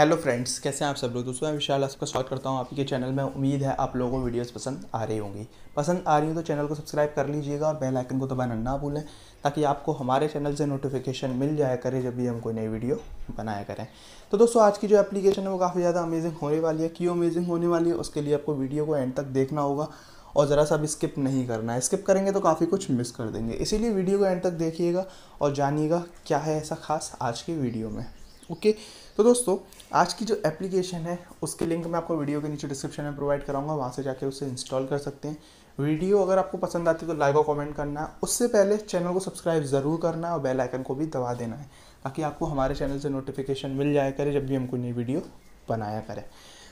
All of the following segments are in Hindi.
हेलो फ्रेंड्स कैसे हैं आप सब लोग दोस्तों मैं विशाल आपका स्वागत करता हूं आपके चैनल में उम्मीद है आप लोगों को वीडियोस पसंद आ रही होंगी पसंद आ रही हो तो चैनल को सब्सक्राइब कर लीजिएगा और बेल आइकन को दबाना ना भूलें ताकि आपको हमारे चैनल से नोटिफिकेशन मिल जाया करे जब भी हम कोई नई वीडियो बनाया करें तो दोस्तों आज की जो एप्लीकेशन है वो काफ़ी ज़्यादा अमेजिंग होने वाली है क्यों अमेजिंग होने वाली है उसके लिए आपको वीडियो को एंड तक देखना होगा और ज़रा सा भी स्किप नहीं करना है स्किप करेंगे तो काफ़ी कुछ मिस कर देंगे इसीलिए वीडियो को एंड तक देखिएगा और जानिएगा क्या है ऐसा खास आज की वीडियो में ओके तो दोस्तों आज की जो एप्लीकेशन है उसकी लिंक मैं आपको वीडियो के नीचे डिस्क्रिप्शन में प्रोवाइड कराऊंगा वहाँ से जाके उसे इंस्टॉल कर सकते हैं वीडियो अगर आपको पसंद आती है तो लाइक और कमेंट करना उससे पहले चैनल को सब्सक्राइब ज़रूर करना है और बेल आइकन को भी दबा देना है ताकि आपको हमारे चैनल से नोटिफिकेशन मिल जाए करे जब भी हम कोई नई वीडियो बनाया करें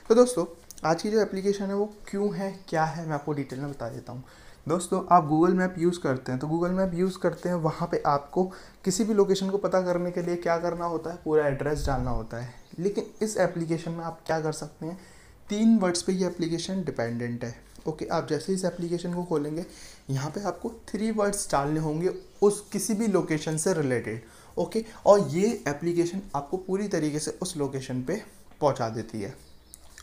तो दोस्तों आज की जो एप्लीकेशन है वो क्यों है क्या है मैं आपको डिटेल में बता देता हूँ दोस्तों आप गूगल मैप यूज़ करते हैं तो गूगल मैप यूज़ करते हैं वहाँ पे आपको किसी भी लोकेशन को पता करने के लिए क्या करना होता है पूरा एड्रेस डालना होता है लेकिन इस एप्लीकेशन में आप क्या कर सकते हैं तीन वर्ड्स पे ये एप्लीकेशन डिपेंडेंट है ओके आप जैसे इस एप्लीकेशन को खोलेंगे यहाँ पे आपको थ्री वर्ड्स डालने होंगे उस किसी भी लोकेशन से रिलेटेड ओके और ये एप्लीकेशन आपको पूरी तरीके से उस लोकेशन पे पहुँचा देती है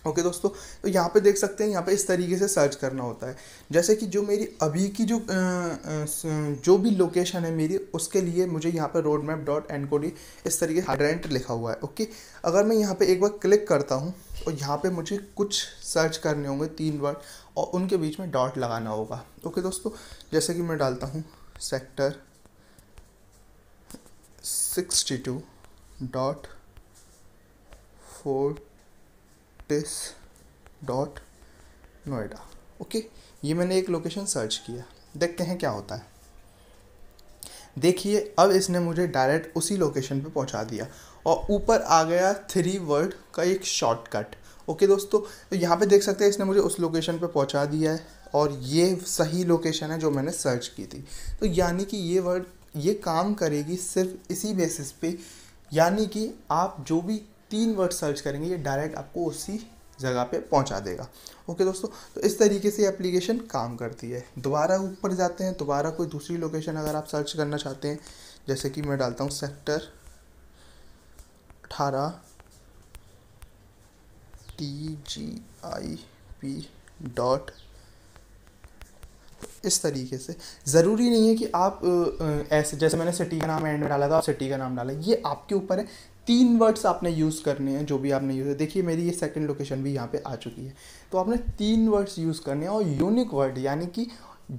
ओके okay, दोस्तों तो यहाँ पे देख सकते हैं यहाँ पे इस तरीके से सर्च करना होता है जैसे कि जो मेरी अभी की जो जो भी लोकेशन है मेरी उसके लिए मुझे यहाँ पे road map dot and Cody इस तरीके से हाइड्रेंट लिखा हुआ है ओके okay? अगर मैं यहाँ पे एक बार क्लिक करता हूँ और तो यहाँ पे मुझे कुछ सर्च करने होंगे तीन वर्ड और उनके बीच में डॉट लगाना होगा ओके okay, दोस्तों जैसे कि मैं डालता हूँ sector sixty two dot four practice dot Noida okay ये मैंने एक लोकेशन सर्च किया देखते हैं क्या होता है देखिए अब इसने मुझे डायरेक्ट उसी लोकेशन पे पहुंचा दिया और ऊपर आ गया थ्री वर्ड का एक शॉर्टकट ओके दोस्तों तो यहाँ पे देख सकते हैं इसने मुझे उस लोकेशन पे पहुंचा दिया है और ये सही लोकेशन है जो मैंने सर्च की थी तो यानी कि ये वर्ड ये काम करेगी सिर्फ इसी बेसिस पे यानी कि आप जो भी तीन वर्ड सर्च करेंगे ये डायरेक्ट आपको उसी जगह पे पहुंचा देगा ओके दोस्तों तो इस तरीके से एप्लीकेशन काम करती है दोबारा ऊपर जाते हैं दोबारा कोई दूसरी लोकेशन अगर आप सर्च करना चाहते हैं जैसे कि मैं डालता हूँ सेक्टर अठारह T G I P dot इस तरीके से ज़रूरी नहीं है कि आप ऐसे जैसे मैंने सिटी का नाम एंड में डाला था आप सिटी का नाम डाला ये आपके ऊपर है तीन वर्ड्स आपने यूज़ करने हैं जो भी आपने यूज़ देखिए मेरी ये सेकंड लोकेशन भी यहाँ पे आ चुकी है तो आपने तीन वर्ड्स यूज़ करने हैं और यूनिक वर्ड यानी कि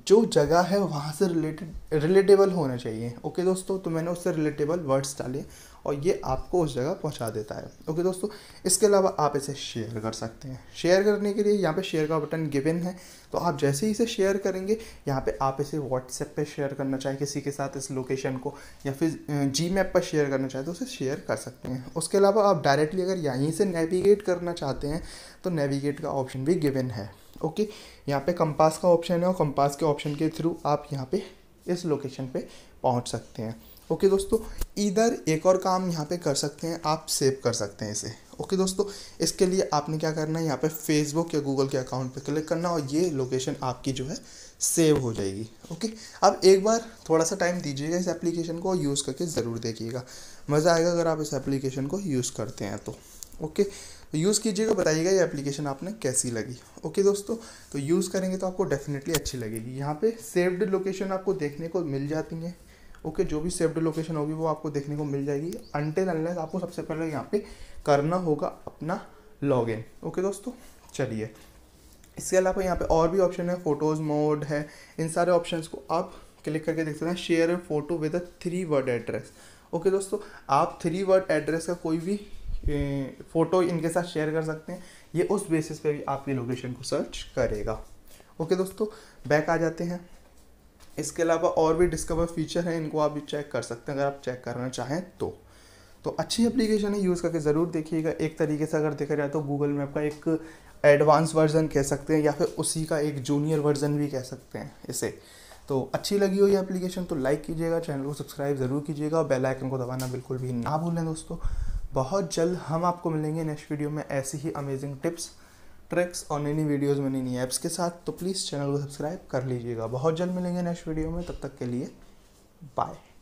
जो जगह है वहाँ से रिलेटेड रिलेटेबल होना चाहिए ओके दोस्तों तो मैंने उससे रिलेटेबल वर्ड्स डाले और ये आपको उस जगह पहुंचा देता है ओके दोस्तों इसके अलावा आप इसे शेयर कर सकते हैं शेयर करने के लिए यहाँ पे शेयर का बटन गिवन है तो आप जैसे ही इसे शेयर करेंगे यहाँ पे आप इसे व्हाट्सएप पे शेयर करना चाहें किसी के साथ इस लोकेशन को या फिर जी मैप पर शेयर करना चाहें तो उसे शेयर कर सकते हैं उसके अलावा आप डायरेक्टली अगर यहीं से नेविगेट करना चाहते हैं तो नेविगेट का ऑप्शन भी गिवन है ओके यहाँ पर कंपास का ऑप्शन है और कंपास के ऑप्शन के थ्रू आप यहाँ पर इस लोकेशन पर पहुँच सकते हैं ओके दोस्तों इधर एक और काम यहाँ पे कर सकते हैं आप सेव कर सकते हैं इसे ओके दोस्तों इसके लिए आपने क्या करना है यहाँ पे फेसबुक या गूगल के अकाउंट पे क्लिक करना और ये लोकेशन आपकी जो है सेव हो जाएगी ओके अब एक बार थोड़ा सा टाइम दीजिएगा इस एप्लीकेशन को यूज़ करके ज़रूर देखिएगा मज़ा आएगा अगर आप इस एप्लीकेशन को यूज़ करते हैं तो ओके यूज़ कीजिएगा बताइएगा ये एप्लीकेशन आपने कैसी लगी ओके दोस्तों तो यूज़ करेंगे तो आपको डेफिनेटली अच्छी लगेगी यहाँ पे सेव्ड लोकेशन आपको देखने को मिल जाती हैं ओके जो भी सेव्ड लोकेशन होगी वो आपको देखने को मिल जाएगी अनटेल अनलेस आपको सबसे पहले यहाँ पे करना होगा अपना इन ओके दोस्तों चलिए इसके अलावा यहाँ पे और भी ऑप्शन है फोटोज़ मोड है इन सारे ऑप्शन को आप क्लिक करके देख सकते हैं share a photo with a three word address okay दोस्तों आप थ्री वर्ड एड्रेस का कोई भी फ़ोटो इनके साथ शेयर कर सकते हैं ये उस बेसिस पे भी आपकी लोकेशन को सर्च करेगा ओके दोस्तों बैक आ जाते हैं इसके अलावा और भी डिस्कवर फीचर हैं इनको आप भी चेक कर सकते हैं अगर आप चेक करना चाहें तो तो अच्छी एप्लीकेशन है यूज़ करके ज़रूर देखिएगा एक तरीके से अगर देखा जाए तो गूगल मैप का एक एडवांस वर्जन कह सकते हैं या फिर उसी का एक जूनियर वर्जन भी कह सकते हैं इसे तो अच्छी लगी हो ये एप्लीकेशन तो लाइक कीजिएगा चैनल को सब्सक्राइब ज़रूर कीजिएगा और बेलाइकन आइकन को दबाना बिल्कुल भी ना भूलें दोस्तों बहुत जल्द हम आपको मिलेंगे नेक्स्ट वीडियो में ऐसी ही अमेजिंग टिप्स ट्रैक्स और नई नई वीडियोज़ में नई नई ऐप्स के साथ तो प्लीज़ चैनल को सब्सक्राइब कर लीजिएगा बहुत जल्द मिलेंगे नेक्स्ट वीडियो में तब तक के लिए बाय